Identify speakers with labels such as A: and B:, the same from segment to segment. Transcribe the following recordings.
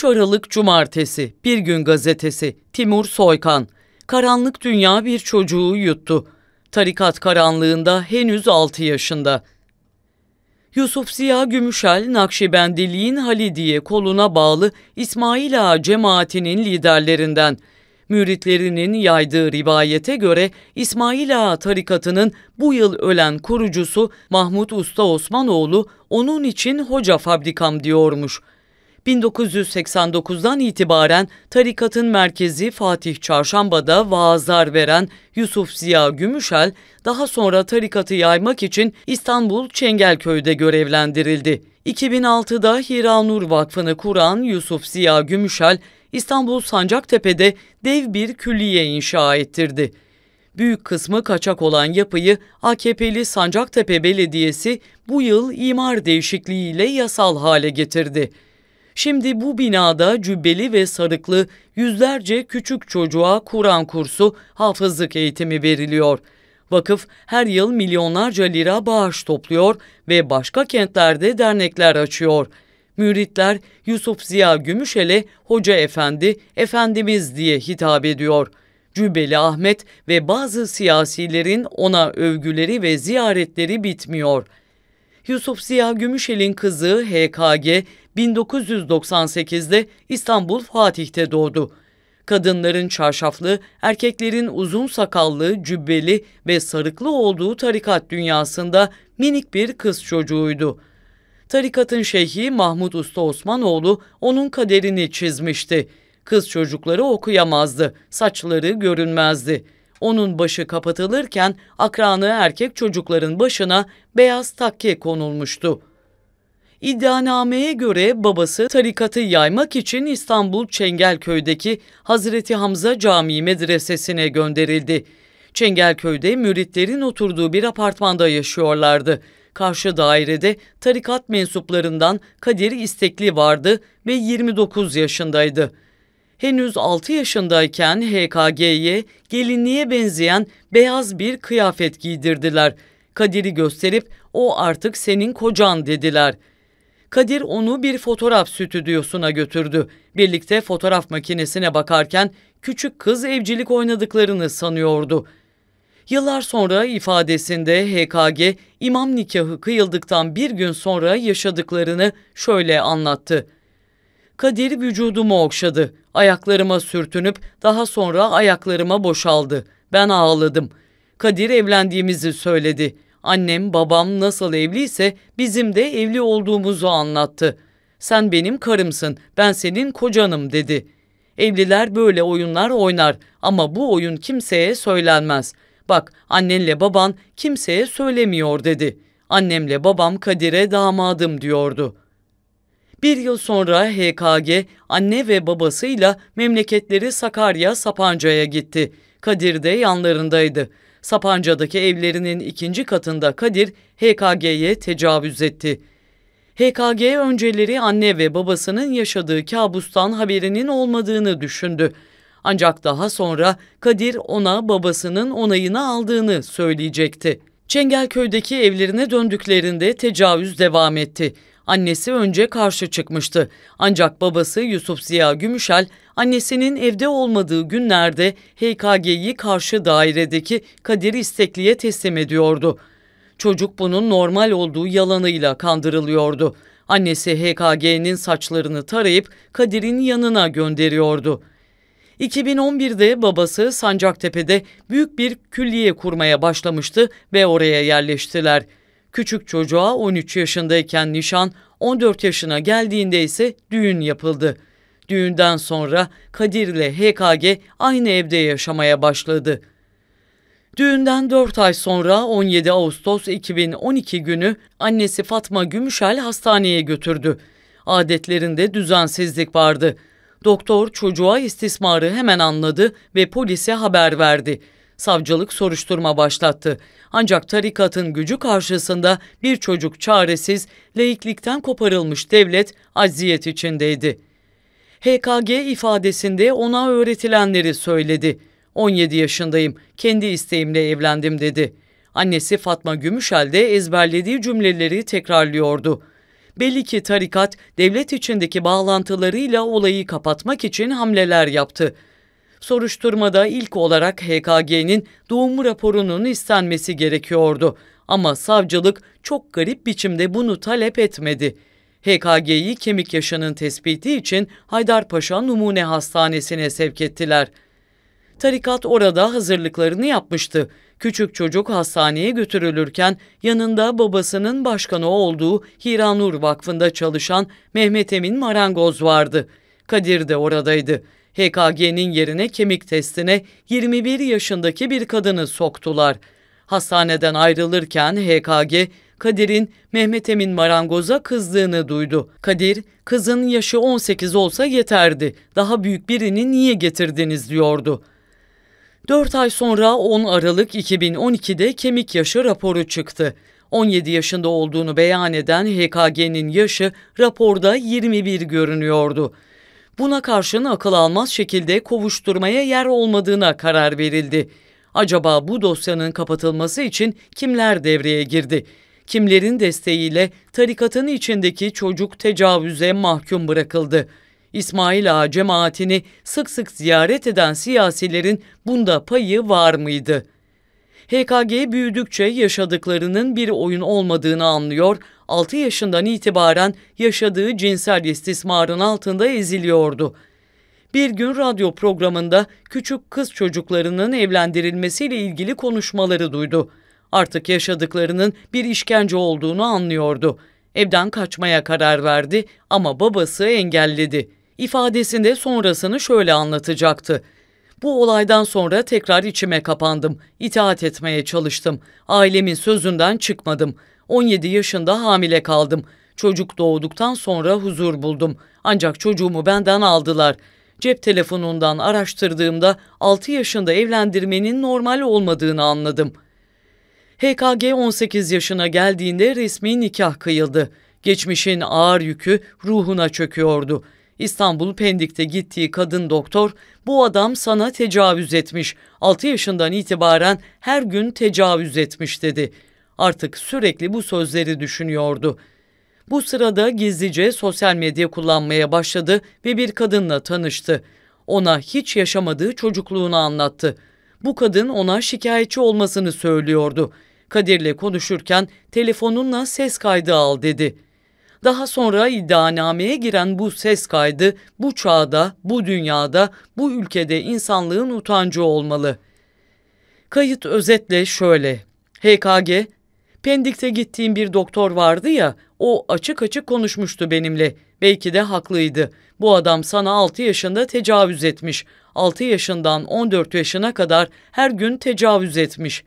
A: 3 Aralık Cumartesi, Bir Gün Gazetesi, Timur Soykan. Karanlık dünya bir çocuğu yuttu. Tarikat karanlığında henüz 6 yaşında. Yusuf Ziya Gümüşel, Nakşibendiliğin Halidiye koluna bağlı İsmail Ağa cemaatinin liderlerinden. Müritlerinin yaydığı rivayete göre İsmail Ağa tarikatının bu yıl ölen kurucusu Mahmut Usta Osmanoğlu onun için hoca fabrikam diyormuş.'' 1989'dan itibaren tarikatın merkezi Fatih Çarşamba'da vaazlar veren Yusuf Ziya Gümüşel, daha sonra tarikatı yaymak için İstanbul Çengelköy'de görevlendirildi. 2006'da Hira Nur Vakfı'nı kuran Yusuf Ziya Gümüşel, İstanbul Sancaktepe'de dev bir külliye inşa ettirdi. Büyük kısmı kaçak olan yapıyı AKP'li Sancaktepe Belediyesi bu yıl imar değişikliğiyle yasal hale getirdi. Şimdi bu binada cübbeli ve sarıklı yüzlerce küçük çocuğa Kur'an kursu, hafızlık eğitimi veriliyor. Vakıf her yıl milyonlarca lira bağış topluyor ve başka kentlerde dernekler açıyor. Müritler Yusuf Ziya Gümüşel'e Hoca Efendi, Efendimiz diye hitap ediyor. Cübbeli Ahmet ve bazı siyasilerin ona övgüleri ve ziyaretleri bitmiyor.'' Yusuf Ziya Gümüşel'in kızı HKG 1998'de İstanbul Fatih'te doğdu. Kadınların çarşaflı, erkeklerin uzun sakallı, cübbeli ve sarıklı olduğu tarikat dünyasında minik bir kız çocuğuydu. Tarikatın şeyhi Mahmud Usta Osmanoğlu onun kaderini çizmişti. Kız çocukları okuyamazdı, saçları görünmezdi. Onun başı kapatılırken akranı erkek çocukların başına beyaz takke konulmuştu. İddianameye göre babası tarikatı yaymak için İstanbul Çengelköy'deki Hazreti Hamza Camii medresesine gönderildi. Çengelköy'de müritlerin oturduğu bir apartmanda yaşıyorlardı. Karşı dairede tarikat mensuplarından Kadir İstekli vardı ve 29 yaşındaydı. Henüz 6 yaşındayken HKG'ye gelinliğe benzeyen beyaz bir kıyafet giydirdiler. Kadir'i gösterip o artık senin kocan dediler.'' Kadir onu bir fotoğraf stüdyosuna götürdü. Birlikte fotoğraf makinesine bakarken küçük kız evcilik oynadıklarını sanıyordu. Yıllar sonra ifadesinde HKG imam nikahı kıyıldıktan bir gün sonra yaşadıklarını şöyle anlattı. Kadir vücudumu okşadı. Ayaklarıma sürtünüp daha sonra ayaklarıma boşaldı. Ben ağladım. Kadir evlendiğimizi söyledi.'' Annem babam nasıl evliyse bizim de evli olduğumuzu anlattı. Sen benim karımsın, ben senin kocanım dedi. Evliler böyle oyunlar oynar ama bu oyun kimseye söylenmez. Bak annenle baban kimseye söylemiyor dedi. Annemle babam Kadir'e damadım diyordu.'' Bir yıl sonra HKG anne ve babasıyla memleketleri Sakarya Sapanca'ya gitti. Kadir de yanlarındaydı. Sapanca'daki evlerinin ikinci katında Kadir HKG'ye tecavüz etti. HKG önceleri anne ve babasının yaşadığı kabustan haberinin olmadığını düşündü. Ancak daha sonra Kadir ona babasının onayını aldığını söyleyecekti. Çengelköy'deki evlerine döndüklerinde tecavüz devam etti. Annesi önce karşı çıkmıştı. Ancak babası Yusuf Ziya Gümüşel Annesinin evde olmadığı günlerde HKG'yi karşı dairedeki Kadir İstekli'ye teslim ediyordu. Çocuk bunun normal olduğu yalanıyla kandırılıyordu. Annesi HKG'nin saçlarını tarayıp Kadir'in yanına gönderiyordu. 2011'de babası Sancaktepe'de büyük bir külliye kurmaya başlamıştı ve oraya yerleştiler. Küçük çocuğa 13 yaşındayken nişan, 14 yaşına geldiğinde ise düğün yapıldı. Düğünden sonra Kadir ile HKG aynı evde yaşamaya başladı. Düğünden 4 ay sonra 17 Ağustos 2012 günü annesi Fatma Gümüşel hastaneye götürdü. Adetlerinde düzensizlik vardı. Doktor çocuğa istismarı hemen anladı ve polise haber verdi. Savcılık soruşturma başlattı. Ancak tarikatın gücü karşısında bir çocuk çaresiz, laiklikten koparılmış devlet aziyet içindeydi. HKG ifadesinde ona öğretilenleri söyledi. 17 yaşındayım, kendi isteğimle evlendim dedi. Annesi Fatma Gümüşel de ezberlediği cümleleri tekrarlıyordu. Belli ki tarikat devlet içindeki bağlantılarıyla olayı kapatmak için hamleler yaptı. Soruşturmada ilk olarak HKG'nin doğum raporunun istenmesi gerekiyordu. Ama savcılık çok garip biçimde bunu talep etmedi.'' HKG'yi kemik yaşının tespiti için Haydarpaşa Numune Hastanesi'ne sevk ettiler. Tarikat orada hazırlıklarını yapmıştı. Küçük çocuk hastaneye götürülürken yanında babasının başkanı olduğu Hiranur Vakfı'nda çalışan Mehmet Emin Marangoz vardı. Kadir de oradaydı. HKG'nin yerine kemik testine 21 yaşındaki bir kadını soktular. Hastaneden ayrılırken HKG Kadir'in Mehmet Emin Marangoz'a kızdığını duydu. Kadir, kızın yaşı 18 olsa yeterdi, daha büyük birini niye getirdiniz diyordu. 4 ay sonra 10 Aralık 2012'de kemik yaşı raporu çıktı. 17 yaşında olduğunu beyan eden HKG'nin yaşı raporda 21 görünüyordu. Buna karşın akıl almaz şekilde kovuşturmaya yer olmadığına karar verildi. Acaba bu dosyanın kapatılması için kimler devreye girdi? kimlerin desteğiyle tarikatın içindeki çocuk tecavüze mahkum bırakıldı. İsmail Ağa cemaatini sık sık ziyaret eden siyasilerin bunda payı var mıydı? HKG büyüdükçe yaşadıklarının bir oyun olmadığını anlıyor, 6 yaşından itibaren yaşadığı cinsel istismarın altında eziliyordu. Bir gün radyo programında küçük kız çocuklarının evlendirilmesiyle ilgili konuşmaları duydu. Artık yaşadıklarının bir işkence olduğunu anlıyordu. Evden kaçmaya karar verdi ama babası engelledi. İfadesinde sonrasını şöyle anlatacaktı. Bu olaydan sonra tekrar içime kapandım. İtaat etmeye çalıştım. Ailemin sözünden çıkmadım. 17 yaşında hamile kaldım. Çocuk doğduktan sonra huzur buldum. Ancak çocuğumu benden aldılar. Cep telefonundan araştırdığımda 6 yaşında evlendirmenin normal olmadığını anladım.'' HKG 18 yaşına geldiğinde resmi nikah kıyıldı. Geçmişin ağır yükü ruhuna çöküyordu. İstanbul Pendik'te gittiği kadın doktor, bu adam sana tecavüz etmiş, 6 yaşından itibaren her gün tecavüz etmiş dedi. Artık sürekli bu sözleri düşünüyordu. Bu sırada gizlice sosyal medya kullanmaya başladı ve bir kadınla tanıştı. Ona hiç yaşamadığı çocukluğunu anlattı. Bu kadın ona şikayetçi olmasını söylüyordu. Kadir'le konuşurken telefonunla ses kaydı al dedi. Daha sonra iddianameye giren bu ses kaydı bu çağda, bu dünyada, bu ülkede insanlığın utancı olmalı. Kayıt özetle şöyle. HKG, Pendik'te gittiğim bir doktor vardı ya, o açık açık konuşmuştu benimle. Belki de haklıydı. Bu adam sana 6 yaşında tecavüz etmiş. 6 yaşından 14 yaşına kadar her gün tecavüz etmiş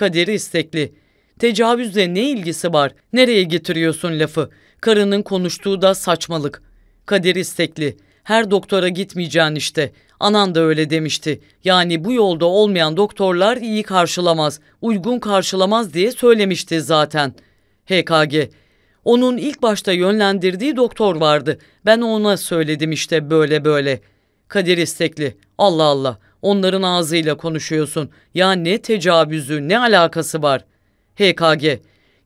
A: kaderi istekli. Tecavüzle ne ilgisi var, nereye getiriyorsun lafı? Karının konuştuğu da saçmalık. Kader istekli, her doktora gitmeyeceğin işte. Anan da öyle demişti. Yani bu yolda olmayan doktorlar iyi karşılamaz, uygun karşılamaz diye söylemişti zaten. HKG, onun ilk başta yönlendirdiği doktor vardı. Ben ona söyledim işte böyle böyle. Kader istekli, Allah Allah.'' Onların ağzıyla konuşuyorsun. Ya ne tecavüzü ne alakası var? HKG.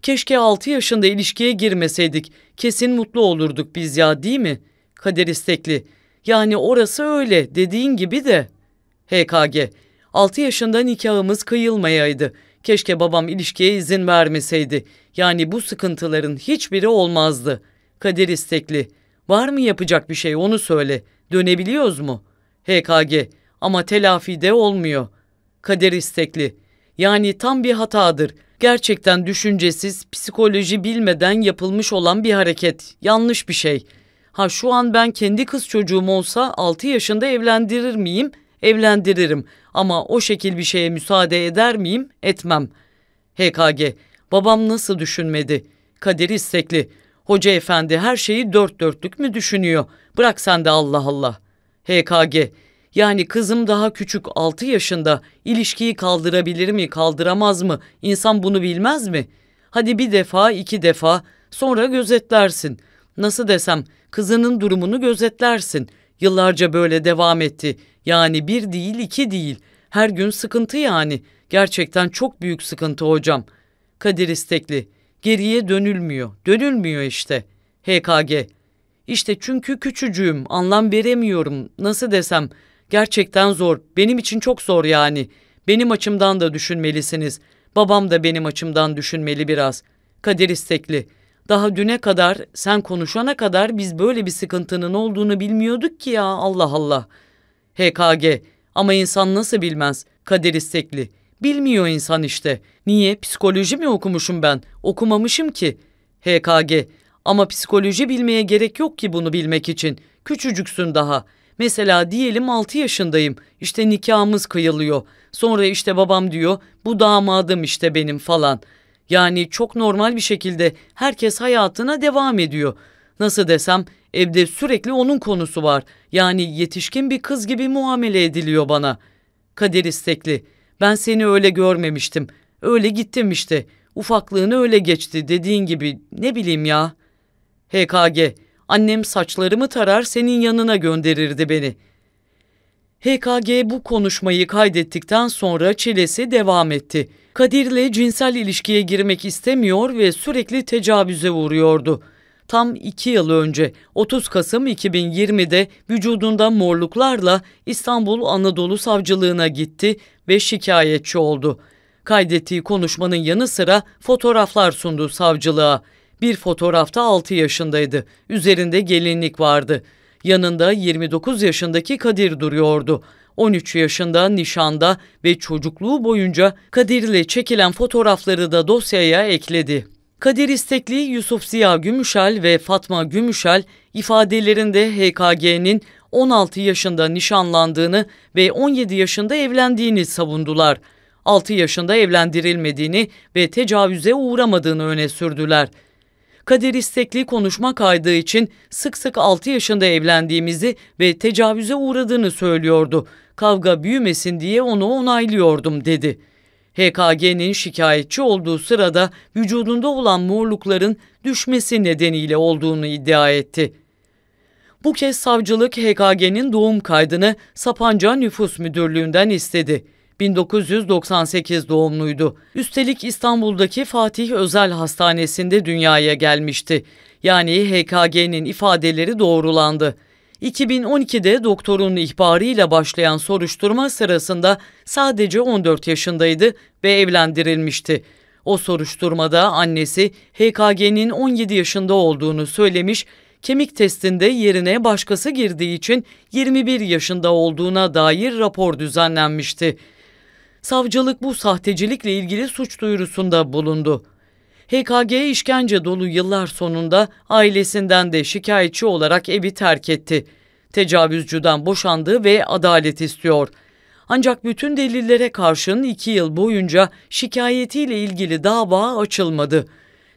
A: Keşke 6 yaşında ilişkiye girmeseydik. Kesin mutlu olurduk biz ya değil mi? Kader istekli. Yani orası öyle dediğin gibi de. HKG. 6 yaşında nikahımız kıyılmayaydı. Keşke babam ilişkiye izin vermeseydi. Yani bu sıkıntıların hiçbiri olmazdı. Kader istekli. Var mı yapacak bir şey onu söyle. Dönebiliyoruz mu? HKG ama telafide olmuyor. Kader istekli. Yani tam bir hatadır. Gerçekten düşüncesiz, psikoloji bilmeden yapılmış olan bir hareket. Yanlış bir şey. Ha şu an ben kendi kız çocuğum olsa 6 yaşında evlendirir miyim? Evlendiririm. Ama o şekil bir şeye müsaade eder miyim? Etmem. HKG. Babam nasıl düşünmedi? Kader istekli. Hoca efendi her şeyi dört dörtlük mü düşünüyor? Bırak sen de Allah Allah. HKG. Yani kızım daha küçük 6 yaşında ilişkiyi kaldırabilir mi kaldıramaz mı insan bunu bilmez mi? Hadi bir defa iki defa sonra gözetlersin. Nasıl desem kızının durumunu gözetlersin. Yıllarca böyle devam etti. Yani bir değil iki değil. Her gün sıkıntı yani. Gerçekten çok büyük sıkıntı hocam. Kadir istekli. Geriye dönülmüyor. Dönülmüyor işte. HKG. İşte çünkü küçücüğüm, anlam veremiyorum. Nasıl desem, Gerçekten zor. Benim için çok zor yani. Benim açımdan da düşünmelisiniz. Babam da benim açımdan düşünmeli biraz. Kader istekli. Daha düne kadar, sen konuşana kadar biz böyle bir sıkıntının olduğunu bilmiyorduk ki ya Allah Allah. HKG. Ama insan nasıl bilmez? Kader istekli. Bilmiyor insan işte. Niye? Psikoloji mi okumuşum ben? Okumamışım ki. HKG. Ama psikoloji bilmeye gerek yok ki bunu bilmek için. Küçücüksün daha.'' Mesela diyelim 6 yaşındayım. İşte nikahımız kıyılıyor. Sonra işte babam diyor bu damadım işte benim falan. Yani çok normal bir şekilde herkes hayatına devam ediyor. Nasıl desem evde sürekli onun konusu var. Yani yetişkin bir kız gibi muamele ediliyor bana. Kader istekli. Ben seni öyle görmemiştim. Öyle gittim işte. Ufaklığını öyle geçti dediğin gibi ne bileyim ya. HKG Annem saçlarımı tarar senin yanına gönderirdi beni. HKG bu konuşmayı kaydettikten sonra çilesi devam etti. Kadir'le cinsel ilişkiye girmek istemiyor ve sürekli tecavüze uğruyordu. Tam iki yıl önce 30 Kasım 2020'de vücudunda morluklarla İstanbul Anadolu Savcılığına gitti ve şikayetçi oldu. Kaydettiği konuşmanın yanı sıra fotoğraflar sundu savcılığa. Bir fotoğrafta 6 yaşındaydı. Üzerinde gelinlik vardı. Yanında 29 yaşındaki Kadir duruyordu. 13 yaşında nişanda ve çocukluğu boyunca Kadir ile çekilen fotoğrafları da dosyaya ekledi. Kadir istekli Yusuf Ziya Gümüşel ve Fatma Gümüşel ifadelerinde HKG'nin 16 yaşında nişanlandığını ve 17 yaşında evlendiğini savundular. 6 yaşında evlendirilmediğini ve tecavüze uğramadığını öne sürdüler. Kadir istekli konuşma kaydığı için sık sık 6 yaşında evlendiğimizi ve tecavüze uğradığını söylüyordu. Kavga büyümesin diye onu onaylıyordum dedi. HKG'nin şikayetçi olduğu sırada vücudunda olan morlukların düşmesi nedeniyle olduğunu iddia etti. Bu kez savcılık HKG'nin doğum kaydını Sapanca Nüfus Müdürlüğü'nden istedi. 1998 doğumluydu. Üstelik İstanbul'daki Fatih Özel Hastanesi'nde dünyaya gelmişti. Yani HKG'nin ifadeleri doğrulandı. 2012'de doktorun ihbarıyla başlayan soruşturma sırasında sadece 14 yaşındaydı ve evlendirilmişti. O soruşturmada annesi HKG'nin 17 yaşında olduğunu söylemiş, kemik testinde yerine başkası girdiği için 21 yaşında olduğuna dair rapor düzenlenmişti savcılık bu sahtecilikle ilgili suç duyurusunda bulundu. HKG'ye işkence dolu yıllar sonunda ailesinden de şikayetçi olarak evi terk etti. Tecavüzcüden boşandı ve adalet istiyor. Ancak bütün delillere karşın iki yıl boyunca şikayetiyle ilgili dava açılmadı.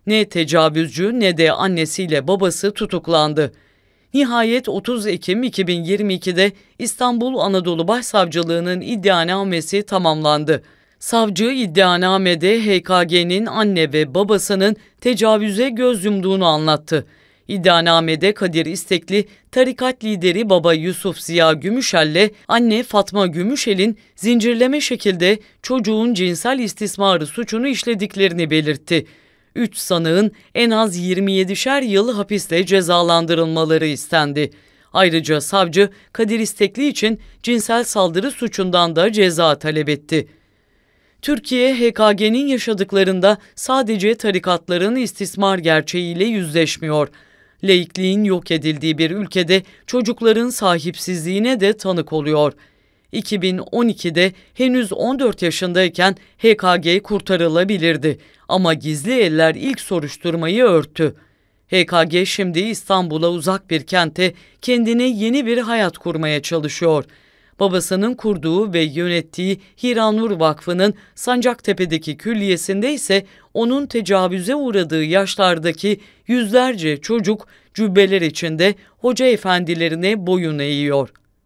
A: Ne tecavüzcü ne de annesiyle babası tutuklandı. Nihayet 30 Ekim 2022'de İstanbul Anadolu Başsavcılığı'nın iddianamesi tamamlandı. Savcı iddianamede HKG'nin anne ve babasının tecavüze göz yumduğunu anlattı. İddianamede Kadir İstekli, tarikat lideri baba Yusuf Ziya Gümüşel'le anne Fatma Gümüşel'in zincirleme şekilde çocuğun cinsel istismarı suçunu işlediklerini belirtti. 3 sanığın en az 27'şer yılı hapiste cezalandırılmaları istendi. Ayrıca savcı Kadir İstekli için cinsel saldırı suçundan da ceza talep etti. Türkiye, HKG'nin yaşadıklarında sadece tarikatların istismar gerçeğiyle yüzleşmiyor. Laikliğin yok edildiği bir ülkede çocukların sahipsizliğine de tanık oluyor.'' 2012'de henüz 14 yaşındayken HKG kurtarılabilirdi ama gizli eller ilk soruşturmayı örttü. HKG şimdi İstanbul'a uzak bir kente kendine yeni bir hayat kurmaya çalışıyor. Babasının kurduğu ve yönettiği Hiranur Vakfı'nın Sancaktepe'deki külliyesinde ise onun tecavüze uğradığı yaşlardaki yüzlerce çocuk cübbeler içinde hoca efendilerine boyun eğiyor.''